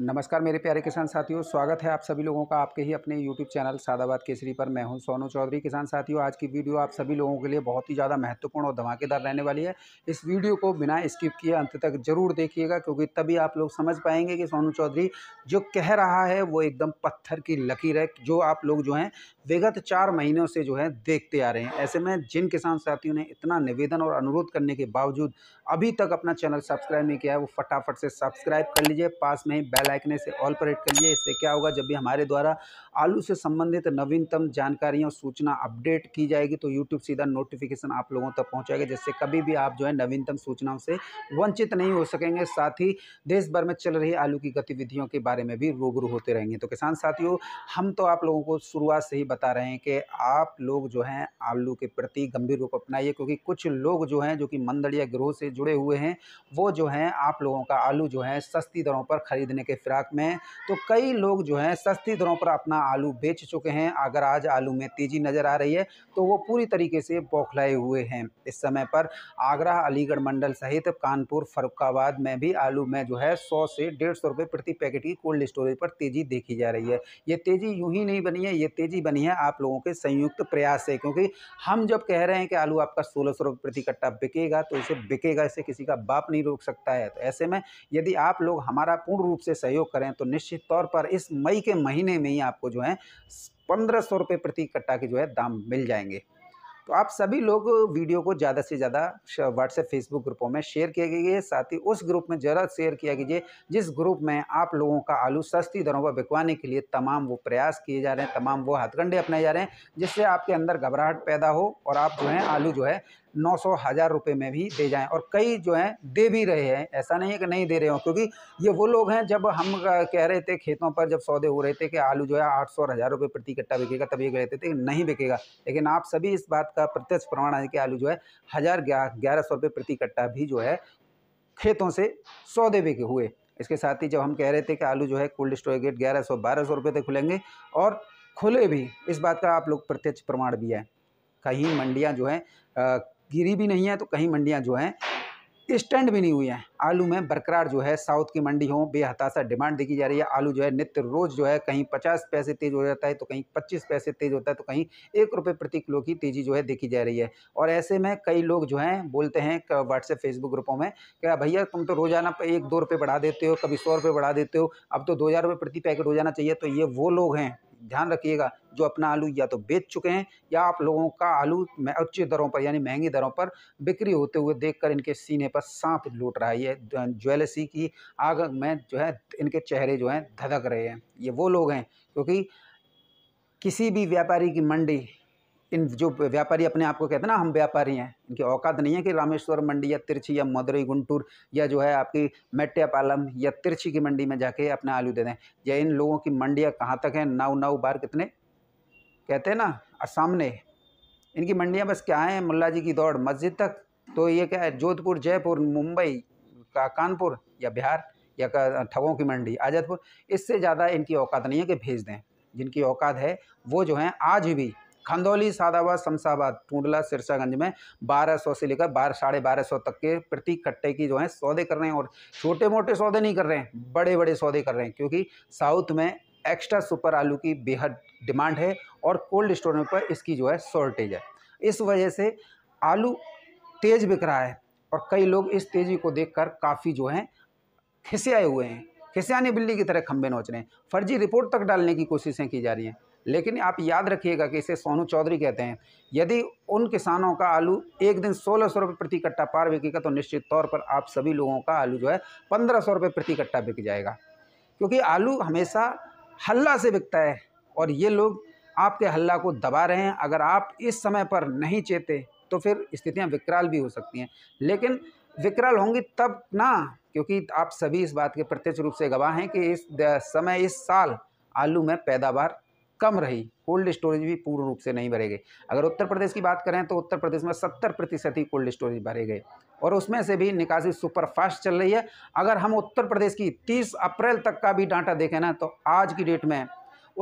नमस्कार मेरे प्यारे किसान साथियों स्वागत है आप सभी लोगों का आपके ही अपने YouTube चैनल सादाबाद केसरी पर मैं हूं सोनू चौधरी किसान साथियों आज की वीडियो आप सभी लोगों के लिए बहुत ही ज़्यादा महत्वपूर्ण और धमाकेदार रहने वाली है इस वीडियो को बिना स्किप किए अंत तक जरूर देखिएगा क्योंकि तभी आप लोग समझ पाएंगे कि सोनू चौधरी जो कह रहा है वो एकदम पत्थर की लकीर है जो आप लोग जो हैं विगत चार महीनों से जो है देखते आ रहे हैं ऐसे में जिन किसान साथियों ने इतना निवेदन और अनुरोध करने के बावजूद अभी तक अपना चैनल सब्सक्राइब नहीं किया है वो फटाफट से सब्सक्राइब कर लीजिए पास में ही बेल आइकन से ऑल पर हिट करिए इससे क्या होगा जब भी हमारे द्वारा आलू से संबंधित नवीनतम जानकारियाँ और सूचना अपडेट की जाएगी तो यूट्यूब सीधा नोटिफिकेशन आप लोगों तक पहुँचाएगा जिससे कभी भी आप जो है नवीनतम सूचनाओं से वंचित नहीं हो सकेंगे साथ ही देश भर में चल रही आलू की गतिविधियों के बारे में भी रूबरू होते रहेंगे तो किसान साथियों हम तो आप लोगों को शुरुआत से ही बता रहे हैं कि आप लोग जो हैं आलू के प्रति गंभीर रूप अपनाइए क्योंकि कुछ लोग जो हैं जो कि मंदड़िया या गिरोह से जुड़े हुए हैं वो जो हैं आप लोगों का आलू जो है सस्ती दरों पर खरीदने के फिराक में तो कई लोग जो हैं सस्ती दरों पर अपना आलू बेच चुके हैं अगर आज आलू में तेज़ी नज़र आ रही है तो वो पूरी तरीके से बौखलाए हुए हैं इस समय पर आगरा अलीगढ़ मंडल सहित कानपुर फरुखाबाद में भी आलू में जो है सौ से डेढ़ सौ प्रति पैकेट की कोल्ड स्टोरेज पर तेज़ी देखी जा रही है ये तेज़ी यूँ ही नहीं बनी है ये तेज़ी बनी है आप लोगों के संयुक्त प्रयास से क्योंकि हम जब कह रहे हैं कि आलू आपका सोलह सौ रुपये प्रति कट्टा बिकेगा तो इसे बिकेगा इसे किसी का बाप नहीं रोक सकता है तो ऐसे में यदि आप लोग हमारा पूर्ण रूप से सहयोग करें तो निश्चित तौर पर इस मई के महीने में ही आपको जो है पंद्रह सौ रुपये प्रति कट्टा के जो है दाम मिल जाएंगे तो आप सभी लोग वीडियो को ज़्यादा से ज़्यादा व्हाट्सएप फेसबुक ग्रुपों में शेयर किया कीजिए साथ ही उस ग्रुप में ज़रा शेयर किया कीजिए जिस ग्रुप में आप लोगों का आलू सस्ती दरों पर बिकवाने के लिए तमाम वो प्रयास किए जा रहे हैं तमाम वो हथकंडे अपनाए जा रहे हैं जिससे आपके अंदर घबराहट पैदा हो और आप जो है आलू जो है नौ सौ हज़ार रुपये में भी दे जाएँ और कई जो हैं दे भी रहे हैं ऐसा नहीं है कि नहीं दे रहे हो क्योंकि ये वो लोग हैं जब हम कह रहे थे खेतों पर जब सौदे हो रहे थे कि आलू जो है आठ सौ हज़ार रुपये प्रति कट्टा बिकेगा तब ये रहे थे कि नहीं बिकेगा लेकिन आप सभी इस बात का प्रत्यक्ष प्रमाण है कि आलू जो है हज़ार ग्यारह सौ रुपये प्रति कट्टा भी जो है खेतों से सौदे बिके हुए इसके साथ ही जब हम कह रहे थे कि आलू जो है कोल्ड स्टोरेज गेट ग्यारह सौ बारह सौ रुपये तक खुलेंगे और खुले भी इस बात का आप लोग प्रत्यक्ष प्रमाण भी है कहीं मंडियाँ जो हैं गिरी भी नहीं है तो कहीं मंडियाँ जो हैं स्टैंड भी नहीं हुई हैं आलू में बरकरार जो है साउथ की मंडी हो बेहताशा डिमांड देखी जा रही है आलू जो है नित्य रोज़ जो है कहीं पचास पैसे तेज़ हो जाता है तो कहीं पच्चीस पैसे तेज़ होता है तो कहीं एक रुपये प्रति किलो की तेज़ी जो है देखी जा रही है और ऐसे में कई लोग जो हैं बोलते हैं व्हाट्सएप फेसबुक ग्रुपों में क्या भैया तुम तो रोज़ाना एक दो रुपये बढ़ा देते हो कभी सौ रुपये बढ़ा देते हो अब तो दो हज़ार प्रति पैकेट हो जाना चाहिए तो ये वो लोग हैं ध्यान रखिएगा जो अपना आलू या तो बेच चुके हैं या आप लोगों का आलू उच्च दरों पर यानी महंगी दरों पर बिक्री होते हुए देखकर इनके सीने पर सांप लूट रहा है है ज्वेलसी की आग में जो है इनके चेहरे जो हैं धधक रहे हैं ये वो लोग हैं क्योंकि किसी भी व्यापारी की मंडी इन जो व्यापारी अपने आप को कहते हैं ना हम व्यापारी हैं इनकी औकात नहीं है कि रामेश्वर मंडी या तिरछी या मदुरई गुंटूर या जो है आपकी मेट्यापालम या तिरछी की मंडी में जाके अपने आलू दे दें या इन लोगों की मंडियाँ कहाँ तक हैं नाव नाव बार कितने कहते हैं ना सामने इनकी मंडियाँ बस क्या हैं मुला जी की दौड़ मस्जिद तक तो ये क्या है जोधपुर जयपुर मुंबई का कानपुर या बिहार या ठगों की मंडी आजादपुर इससे ज़्यादा इनकी औकात नहीं है कि भेज दें जिनकी औकात है वो जो हैं आज भी खंदौली सादाबाद शमशाबाद टूडला सिरसागंज में 1200 से लेकर बारह साढ़े बारह सौ तक के प्रति कट्टे की जो है सौदे कर रहे हैं और छोटे मोटे सौदे नहीं कर रहे हैं बड़े बड़े सौदे कर रहे हैं क्योंकि साउथ में एक्स्ट्रा सुपर आलू की बेहद डिमांड है और कोल्ड स्टोर पर इसकी जो है शॉर्टेज है इस वजह से आलू तेज़ बिक रहा है और कई लोग इस तेज़ी को देखकर काफ़ी जो हैं आए हुए हैं आने बिल्ली की तरह खंबे नोच रहे हैं फर्जी रिपोर्ट तक डालने की कोशिशें की जा रही हैं लेकिन आप याद रखिएगा कि इसे सोनू चौधरी कहते हैं यदि उन किसानों का आलू एक दिन सोलह सौ रुपये प्रति कट्टा पार बिकेगा तो निश्चित तौर पर आप सभी लोगों का आलू जो है पंद्रह सौ रुपये प्रति कट्टा बिक जाएगा क्योंकि आलू हमेशा हल्ला से बिकता है और ये लोग आपके हल्ला को दबा रहे हैं अगर आप इस समय पर नहीं चेते तो फिर स्थितियाँ विकराल भी हो सकती हैं लेकिन विकराल होंगी तब ना क्योंकि आप सभी इस बात के प्रत्यक्ष रूप से गवाह हैं कि इस समय इस साल आलू में पैदावार कम रही कोल्ड स्टोरेज भी पूर्ण रूप से नहीं भरे गए अगर उत्तर प्रदेश की बात करें तो उत्तर प्रदेश में सत्तर प्रतिशत ही कोल्ड स्टोरेज भरे गए और उसमें से भी निकासी सुपरफास्ट चल रही है अगर हम उत्तर प्रदेश की तीस अप्रैल तक का भी डाटा देखें ना तो आज की डेट में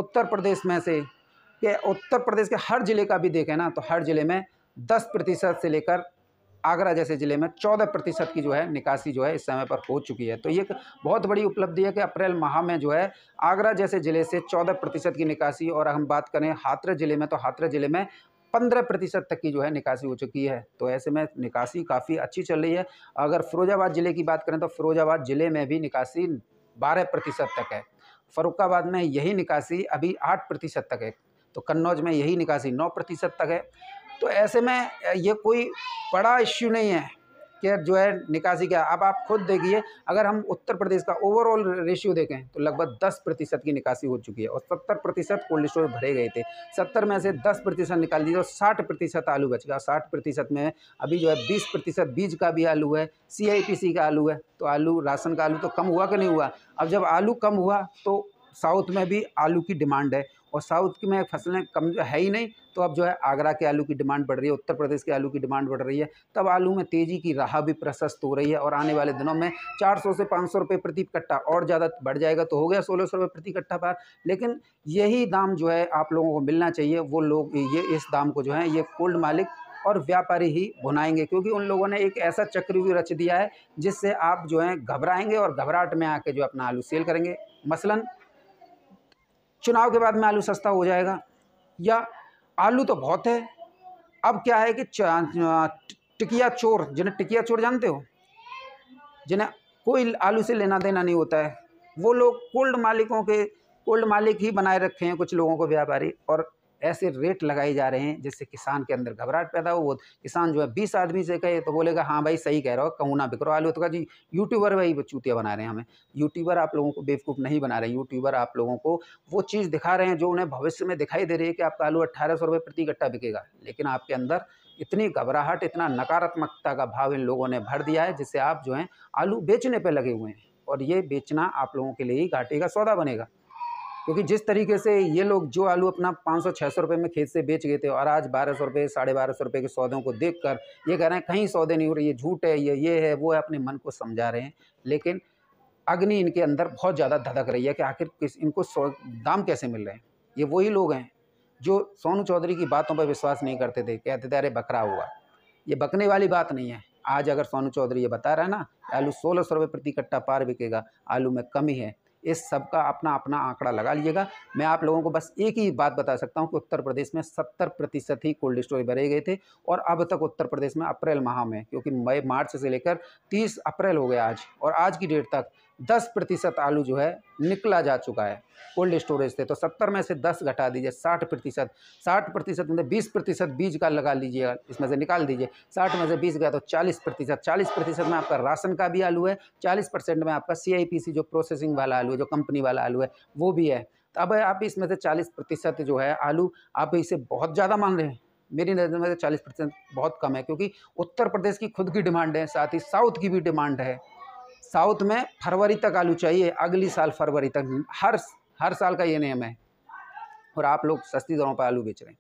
उत्तर प्रदेश में से के उत्तर प्रदेश के हर ज़िले का भी देखें ना तो हर ज़िले में 10 प्रतिशत से लेकर आगरा जैसे ज़िले में 14 प्रतिशत की जो है निकासी जो है इस समय पर हो चुकी है तो ये एक बहुत बड़ी उपलब्धि है कि अप्रैल माह में जो है आगरा जैसे ज़िले से 14 प्रतिशत की निकासी और हम बात करें हाथरस ज़िले में तो हाथरस ज़िले में पंद्रह प्रतिशत तक की जो है निकासी हो चुकी है तो ऐसे में निकासी काफ़ी अच्छी चल रही है अगर फिरोजाबाद ज़िले की बात करें तो फिरोजाबाद ज़िले में भी निकासी बारह प्रतिशत तक है फरुखाबाद में यही निकासी अभी आठ प्रतिशत तक है तो कन्नौज में यही निकासी नौ प्रतिशत तक है तो ऐसे में ये कोई बड़ा इश्यू नहीं है कि जो है निकासी क्या अब आप खुद देखिए अगर हम उत्तर प्रदेश का ओवरऑल रेशियो देखें तो लगभग 10 प्रतिशत की निकासी हो चुकी है और 70 प्रतिशत कोल्ड स्टोरेज भरे गए थे 70 में से 10 प्रतिशत निकाल दिए और 60 प्रतिशत आलू बच गया 60 प्रतिशत में अभी जो है 20 प्रतिशत बीज का भी आलू है सी का आलू है तो आलू राशन का आलू तो कम हुआ कि नहीं हुआ अब जब आलू कम हुआ तो साउथ में भी आलू की डिमांड है और साउथ में फसलें कम जो है ही नहीं तो अब जो है आगरा के आलू की डिमांड बढ़ रही है उत्तर प्रदेश के आलू की डिमांड बढ़ रही है तब आलू में तेज़ी की राह भी प्रशस्त हो रही है और आने वाले दिनों में 400 से 500 रुपए प्रति कट्टा और ज़्यादा बढ़ जाएगा तो हो गया सोलह सौ रुपये प्रति कट्टा पार लेकिन यही दाम जो है आप लोगों को मिलना चाहिए वो लोग ये इस दाम को जो है ये कोल्ड मालिक और व्यापारी ही भुनाएंगे क्योंकि उन लोगों ने एक ऐसा चक्र भी रच दिया है जिससे आप जो है घबराएंगे और घबराहट में आके जो अपना आलू सेल करेंगे मसलन चुनाव के बाद में आलू सस्ता हो जाएगा या आलू तो बहुत है अब क्या है कि टिकिया चोर जिन्हें टिकिया चोर जानते हो जिन्हें कोई आलू से लेना देना नहीं होता है वो लोग कोल्ड मालिकों के कोल्ड मालिक ही बनाए रखे हैं कुछ लोगों को व्यापारी और ऐसे रेट लगाए जा रहे हैं जिससे किसान के अंदर घबराहट पैदा हो वो किसान जो है बीस आदमी से कहे तो बोलेगा हाँ भाई सही कह रहा हो कहूँ ना बिक्रो आलू तो कहा जी यूट्यूबर भाई चूतिया बना रहे हैं हमें यूट्यूबर आप लोगों को बेवकूफ़ नहीं बना रहे यूट्यूबर आप लोगों को वो चीज़ दिखा रहे हैं जो उन्हें भविष्य में दिखाई दे रही है कि आपका आलू अट्ठारह सौ रुपये प्रति गट्टा बिकेगा लेकिन आपके अंदर इतनी घबराहट इतना नकारात्मकता का भाव इन लोगों ने भर दिया है जिससे आप जो हैं आलू बेचने पर लगे हुए हैं और ये बेचना आप लोगों के लिए ही घाटे का सौदा बनेगा क्योंकि जिस तरीके से ये लोग जो आलू अपना पाँच सौ छः सौ रुपये में खेत से बेच गए थे और आज बारह सौ रुपये साढ़े बारह सौ रुपये के सौदों को देख कर ये कह रहे हैं कहीं सौदे नहीं हो रहे ये झूठ है ये ये है वो है अपने मन को समझा रहे हैं लेकिन अग्नि इनके अंदर बहुत ज़्यादा धधक रही है कि आखिर किस इनको दाम कैसे मिल रहे हैं ये वही लोग हैं जो सोनू चौधरी की बातों पर विश्वास नहीं करते थे कहते थे अरे बकरा हुआ ये बकने वाली बात नहीं है आज अगर सोनू चौधरी ये बता रहा है ना आलू सोलह सौ रुपये प्रति कट्टा पार बिकेगा आलू में कमी है इस सब का अपना अपना आंकड़ा लगा लीजिएगा मैं आप लोगों को बस एक ही बात बता सकता हूँ कि उत्तर प्रदेश में सत्तर प्रतिशत ही कोल्ड स्टोरेज भरे गए थे और अब तक उत्तर प्रदेश में अप्रैल माह में क्योंकि मई मार्च से लेकर तीस अप्रैल हो गया आज और आज की डेट तक दस प्रतिशत आलू जो है निकला जा चुका है कोल्ड स्टोरेज से तो सत्तर में से दस घटा दीजिए साठ प्रतिशत साठ प्रतिशत मतलब बीस प्रतिशत बीज का लगा लीजिएगा इसमें से निकाल दीजिए साठ में से बीस गया तो चालीस प्रतिशत चालीस प्रतिशत में आपका राशन का भी आलू है चालीस परसेंट में आपका सी जो प्रोसेसिंग वाला आलू है जो कंपनी वाला आलू है वो भी है तो अब आप इसमें से चालीस प्रतिशत जो है आलू आप इसे बहुत ज़्यादा मान रहे हैं मेरी नज़र में से चालीस बहुत कम है क्योंकि उत्तर प्रदेश की खुद की डिमांड है साथ ही साउथ की भी डिमांड है साउथ में फरवरी तक आलू चाहिए अगली साल फरवरी तक हर हर साल का ये नियम है और आप लोग सस्ती दरों पर आलू बेच रहे हैं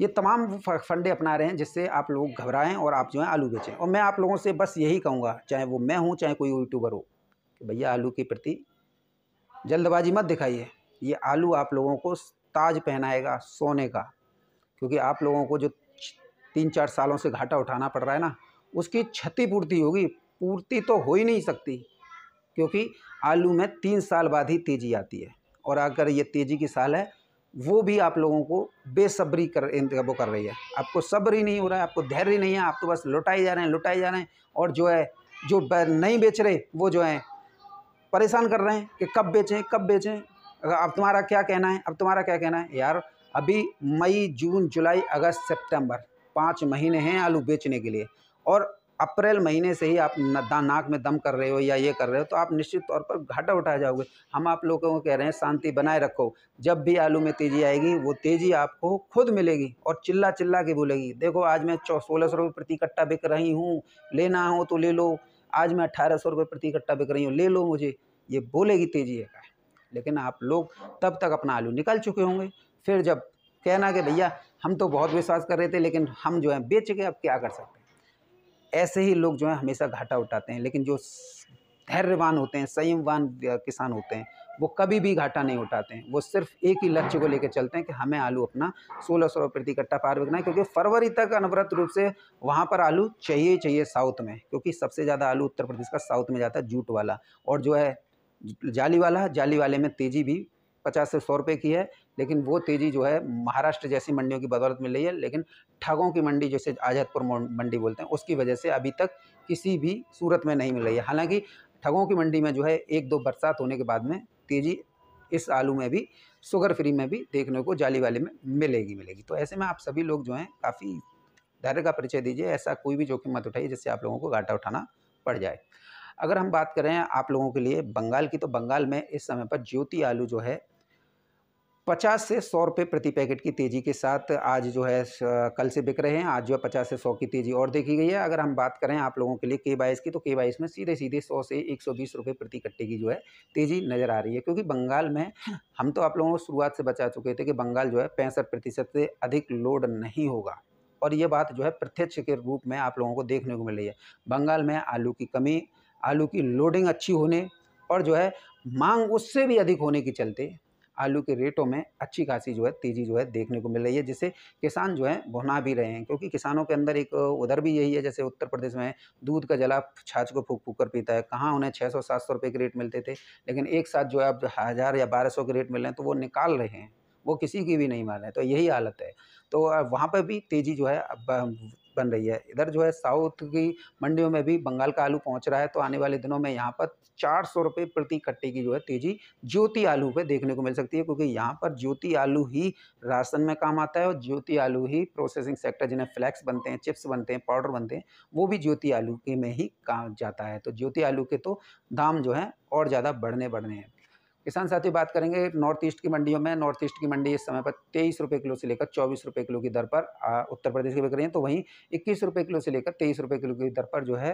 ये तमाम फंडे अपना रहे हैं जिससे आप लोग घबराएं और आप जो है आलू बेचें और मैं आप लोगों से बस यही कहूँगा चाहे वो मैं हूँ चाहे कोई यूट्यूबर हो कि भैया आलू के प्रति जल्दबाजी मत दिखाइए ये आलू आप लोगों को ताज पहनाएगा सोने का क्योंकि आप लोगों को जो तीन चार सालों से घाटा उठाना पड़ रहा है ना उसकी क्षतिपूर्ति होगी पूर्ति तो हो ही नहीं सकती क्योंकि आलू में तीन साल बाद ही तेज़ी आती है और अगर ये तेज़ी की साल है वो भी आप लोगों को बेसब्री कर वो कर रही है आपको सब्र ही नहीं हो रहा है आपको धैर्य नहीं है आप तो बस लुटाए जा रहे हैं लुटाए जा रहे हैं और जो है जो नहीं बेच रहे वो जो है परेशान कर रहे हैं कि कब बेचें कब बेचें अब तुम्हारा क्या कहना है अब तुम्हारा क्या कहना है यार अभी मई जून जुलाई अगस्त सेप्टेम्बर पाँच महीने हैं आलू बेचने के लिए और अप्रैल महीने से ही आप नाक में दम कर रहे हो या ये कर रहे हो तो आप निश्चित तौर पर घाटा उठा जाओगे हम आप लोगों को कह रहे हैं शांति बनाए रखो जब भी आलू में तेज़ी आएगी वो तेज़ी आपको खुद मिलेगी और चिल्ला चिल्ला के बोलेगी देखो आज मैं चौ सोलह सौ रुपये प्रति कट्टा बिक रही हूँ लेना हो तो ले लो आज मैं अट्ठारह सौ रुपये प्रति कट्टा बिक रही हूँ ले लो मुझे ये बोलेगी तेज़ी है लेकिन आप लोग तब तक अपना आलू निकल चुके होंगे फिर जब कहना कि भैया हम तो बहुत विश्वास कर रहे थे लेकिन हम जो है बेच के अब क्या कर सकते हैं ऐसे ही लोग जो है हमेशा घाटा उठाते हैं लेकिन जो धैर्यवान होते हैं संयमवान किसान होते हैं वो कभी भी घाटा नहीं उठाते हैं वो सिर्फ एक ही लक्ष्य को लेकर चलते हैं कि हमें आलू अपना सोलह सौ रुपये प्रति कट्टा पार बिकना है क्योंकि फरवरी तक अनवरत रूप से वहाँ पर आलू चाहिए चाहिए साउथ में क्योंकि सबसे ज़्यादा आलू उत्तर प्रदेश का साउथ में जाता है जूट वाला और जो है जाली वाला जाली वाले में तेज़ी भी पचास से सौ रुपये की है लेकिन वो तेज़ी जो है महाराष्ट्र जैसी मंडियों की बदौलत मिल रही है लेकिन ठगों की मंडी जैसे आज़ादपुर मंडी बोलते हैं उसकी वजह से अभी तक किसी भी सूरत में नहीं मिल रही है हालांकि ठगों की मंडी में जो है एक दो बरसात होने के बाद में तेज़ी इस आलू में भी शुगर फ्री में भी देखने को जाली वाले में मिलेगी मिलेगी तो ऐसे में आप सभी लोग जो हैं काफ़ी धैर्य का परिचय दीजिए ऐसा कोई भी जोखिम मत उठाइए जिससे आप लोगों को घाटा उठाना पड़ जाए अगर हम बात करें आप लोगों के लिए बंगाल की तो बंगाल में इस समय पर ज्योति आलू जो है पचास से सौ रुपये प्रति पैकेट की तेज़ी के साथ आज जो है कल से बिक रहे हैं आज जो है पचास से सौ की तेज़ी और देखी गई है अगर हम बात करें आप लोगों के लिए के बाईस की तो के बाईस में सीधे सीधे सौ से एक सौ बीस रुपये प्रति कट्टे की जो है तेज़ी नज़र आ रही है क्योंकि बंगाल में हाँ। हम तो आप लोगों को शुरुआत से बचा चुके थे कि बंगाल जो है पैंसठ प्रतिशत से अधिक लोड नहीं होगा और ये बात जो है प्रत्यक्ष के रूप में आप लोगों को देखने को मिल रही है बंगाल में आलू की कमी आलू की लोडिंग अच्छी होने और जो है मांग उससे भी अधिक होने के चलते आलू के रेटों में अच्छी खासी जो है तेज़ी जो है देखने को मिल रही है जिससे किसान जो है भुना भी रहे हैं क्योंकि किसानों के अंदर एक उधर भी यही है जैसे उत्तर प्रदेश में दूध का जला छाछ को फूक फूक कर पीता है कहाँ उन्हें छः सौ सात सौ रुपये के रेट मिलते थे लेकिन एक साथ जो है अब हज़ार या बारह सौ के रेट मिल रहे हैं तो वो निकाल रहे हैं वो किसी की भी नहीं मान रहे हैं तो यही हालत है तो वहाँ पर भी तेज़ी जो है बन रही है इधर जो है साउथ की मंडियों में भी बंगाल का आलू पहुंच रहा है तो आने वाले दिनों में यहाँ पर चार सौ रुपये प्रति कट्टे की जो है तेज़ी ज्योति आलू पे देखने को मिल सकती है क्योंकि यहाँ पर ज्योति आलू ही राशन में काम आता है और ज्योति आलू ही प्रोसेसिंग सेक्टर जिन्हें फ्लैक्स बनते हैं चिप्स बनते हैं पाउडर बनते हैं वो भी ज्योति आलू के में ही काम जाता है तो ज्योति आलू के तो दाम जो है और ज़्यादा बढ़ने बढ़ने हैं किसान साथी बात करेंगे नॉर्थ ईस्ट की मंडियों में नॉर्थ ईस्ट की मंडी इस समय पर तेईस रुपये किलो से लेकर चौबीस रुपये किलो की दर पर आ, उत्तर प्रदेश की बिक रही हैं तो वहीं इक्कीस रुपये किलो से लेकर तेईस रुपये किलो की दर पर जो है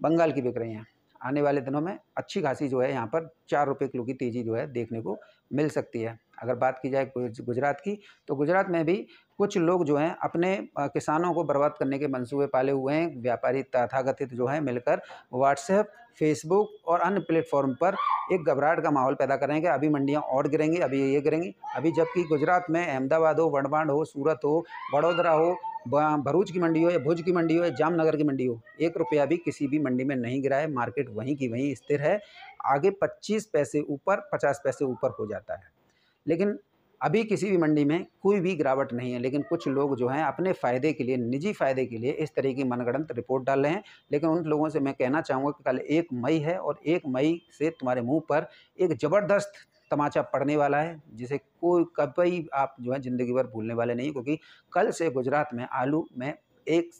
बंगाल की बिक रही हैं आने वाले दिनों में अच्छी खासी जो है यहाँ पर चार रुपये किलो की तेज़ी जो है देखने को मिल सकती है अगर बात की जाए गुजरात की तो गुजरात में भी कुछ लोग जो हैं अपने किसानों को बर्बाद करने के मंसूबे पाले हुए हैं व्यापारी तथागथित जो हैं मिलकर व्हाट्सएप फेसबुक और अन्य प्लेटफॉर्म पर एक घबराहट का माहौल पैदा करेंगे अभी मंडियां और गिरेंगी अभी ये गिरेंगी अभी जबकि गुजरात में अहमदाबाद हो वड़बाड़ हो सूरत हो वडोदरा हो भरूच की मंडी हो या भुज की मंडी हो या जामनगर की मंडी हो एक रुपया भी किसी भी मंडी में नहीं गिरा है मार्केट वहीं की वहीं स्थिर है आगे पच्चीस पैसे ऊपर पचास पैसे ऊपर हो जाता है लेकिन अभी किसी भी मंडी में कोई भी गिरावट नहीं है लेकिन कुछ लोग जो हैं अपने फ़ायदे के लिए निजी फ़ायदे के लिए इस तरह की मनगढ़ंत रिपोर्ट डाल रहे हैं लेकिन उन लोगों से मैं कहना चाहूँगा कि कल एक मई है और एक मई से तुम्हारे मुंह पर एक ज़बरदस्त तमाचा पड़ने वाला है जिसे कोई कभी आप जो है ज़िंदगी भर भूलने वाले नहीं क्योंकि कल से गुजरात में आलू में एक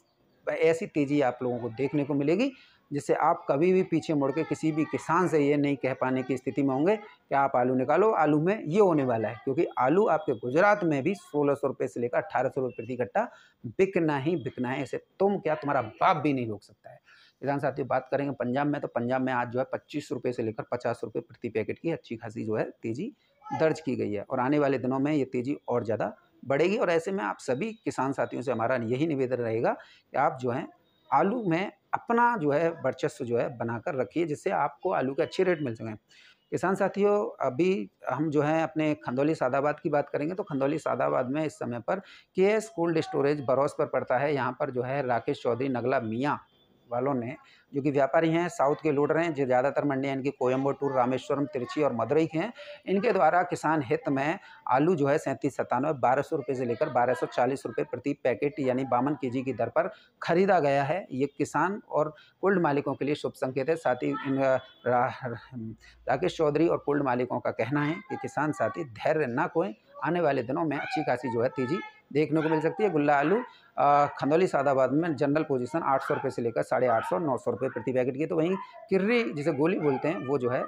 ऐसी तेज़ी आप लोगों को देखने को मिलेगी जिससे आप कभी भी पीछे मुड़ के किसी भी किसान से ये नहीं कह पाने की स्थिति में होंगे कि आप आलू निकालो आलू में ये होने वाला है क्योंकि आलू आपके गुजरात में भी सोलह सौ रुपये से लेकर अट्ठारह सौ रुपये प्रति कट्टा बिकना ही बिकना है ऐसे तुम क्या तुम्हारा बाप भी नहीं रोक सकता है किसान साथियों बात करेंगे पंजाब में तो पंजाब में आज जो है पच्चीस रुपये से लेकर पचास रुपये प्रति पैकेट की अच्छी खासी जो है तेज़ी दर्ज की गई है और आने वाले दिनों में ये तेज़ी और ज़्यादा बढ़ेगी और ऐसे में आप सभी किसान साथियों से हमारा यही निवेदन रहेगा कि आप जो हैं आलू में अपना जो है वर्चस्व जो है बनाकर रखिए जिससे आपको आलू के अच्छे रेट मिल सकें किसान साथियों अभी हम जो है अपने खंदौली सादाबाद की बात करेंगे तो खंदौली सादाबाद में इस समय पर के एस कोल्ड स्टोरेज बरौस पर पड़ता है यहाँ पर जो है राकेश चौधरी नगला मियाँ वालों ने जो कि व्यापारी हैं साउथ के रहे हैं जो ज़्यादातर मंडियाँ इनकी कोयम्बटूर रामेश्वरम तिरछी और मदुरई के हैं इनके द्वारा किसान हित में आलू जो है सैंतीस सत्तानवे बारह सौ रुपये से लेकर बारह सौ चालीस रुपये प्रति पैकेट यानी बावन के जी की दर पर खरीदा गया है ये किसान और कोल्ड मालिकों के लिए शुभ संकेत है साथ ही राकेश चौधरी और कोल्ड मालिकों का कहना है कि किसान साथी धैर्य ना कोई आने वाले दिनों में अच्छी खासी जो है तेज़ी देखने को मिल सकती है गुल्ला आलू खंदौली सादाबाद में जनरल पोजीशन आठ सौ रुपये से लेकर साढ़े आठ सौ नौ सौ रुपये प्रति पैकेट की तो वहीं किर्री जिसे गोली बोलते हैं वो जो है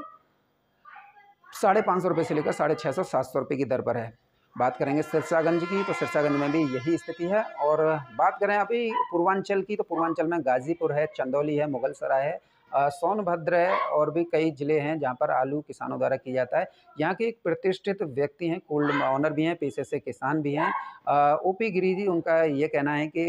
साढ़े पाँच सौ रुपये से लेकर साढ़े छः सौ सात सौ रुपये की दर पर है बात करेंगे सिरसागंज की तो सिरसागंज में भी यही स्थिति है और बात करें अभी पूर्वांचल की तो पूर्वांचल में गाजीपुर है चंदौली है मुगलसराय है सोनभद्र और भी कई ज़िले हैं जहाँ पर आलू किसानों द्वारा किया जाता है यहाँ के एक प्रतिष्ठित व्यक्ति हैं कोल्ड ऑनर भी हैं पीछे से किसान भी हैं ओ पी गिरी जी उनका ये कहना है कि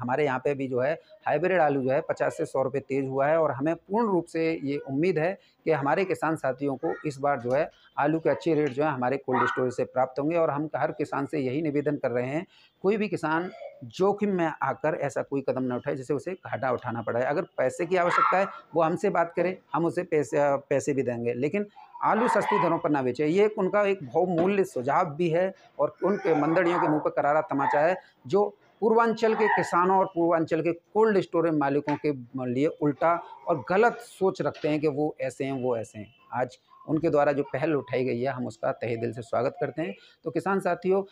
हमारे यहाँ पे भी जो है हाइब्रिड आलू जो है पचास से सौ रुपये तेज़ हुआ है और हमें पूर्ण रूप से ये उम्मीद है कि हमारे किसान साथियों को इस बार जो है आलू के अच्छे रेट जो है हमारे कोल्ड स्टोरेज से प्राप्त होंगे और हम हर किसान से यही निवेदन कर रहे हैं कोई भी किसान जोखिम में आकर ऐसा कोई कदम न उठाए जिसे उसे घाटा उठाना पड़े अगर पैसे की आवश्यकता है वो हमसे बात करें हम उसे पैसे पैसे भी देंगे लेकिन आलू सस्ती दरों पर ना बेचे ये एक उनका एक बहुमूल्य सुझाव भी है और उन मंदड़ियों के मुंह पर करारा तमाचा है जो पूर्वांचल के किसानों और पूर्वांचल के कोल्ड स्टोरेज मालिकों के लिए उल्टा और गलत सोच रखते हैं कि वो ऐसे हैं वो ऐसे हैं आज उनके द्वारा जो पहल उठाई गई है हम उसका तहे दिल से स्वागत करते हैं तो किसान साथियों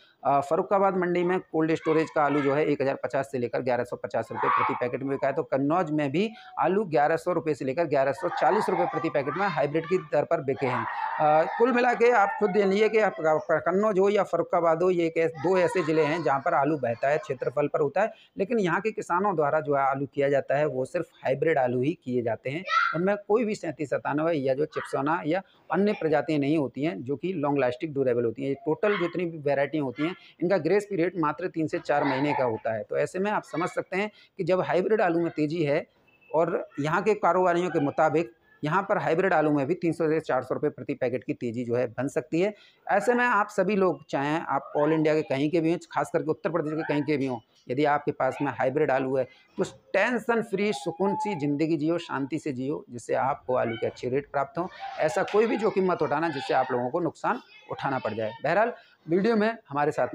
फ़रुखाबाद मंडी में कोल्ड स्टोरेज का आलू जो है 1050 से लेकर 1150 रुपए प्रति पैकेट में बिका है तो कन्नौज में भी आलू 1100 रुपए से लेकर 1140 रुपए प्रति पैकेट में हाइब्रिड की दर पर बिके हैं कुल मिला के आप खुद लिए कि आप कन्नौज हो या फ़रुखाबाद हो ये एक दो ऐसे ज़िले हैं जहाँ पर आलू बहता है क्षेत्रफल पर होता है लेकिन यहाँ के किसानों द्वारा जो है आलू किया जाता है वो सिर्फ हाइब्रिड आलू ही किए जाते हैं उनमें कोई भी सैंतीस सतानवे या जो चिप्सोना या अन्य प्रजातियाँ नहीं होती हैं जो कि लॉन्ग लास्टिक ड्यूरेबल होती हैं टोटल जितनी भी वेराइटियाँ होती हैं इनका ग्रेस पीरियड मात्र तीन से चार महीने का होता है तो ऐसे में आप समझ सकते हैं कि जब हाइब्रिड आलू में तेज़ी है और यहाँ के कारोबारियों के मुताबिक यहाँ पर हाइब्रिड आलू में भी 300 से 400 रुपए प्रति पैकेट की तेज़ी जो है बन सकती है ऐसे में आप सभी लोग चाहें आप ऑल इंडिया के कहीं के भी हों खास करके उत्तर प्रदेश के कहीं के भी हों यदि आपके पास में हाइब्रिड आलू है तो टेंशन फ्री सुकून सी ज़िंदगी जियो शांति से जियो जिससे आपको आलू के अच्छे रेट प्राप्त हों ऐसा कोई भी जोखिम मत उठाना जिससे आप लोगों को नुकसान उठाना पड़ जाए बहरहाल वीडियो में हमारे साथ में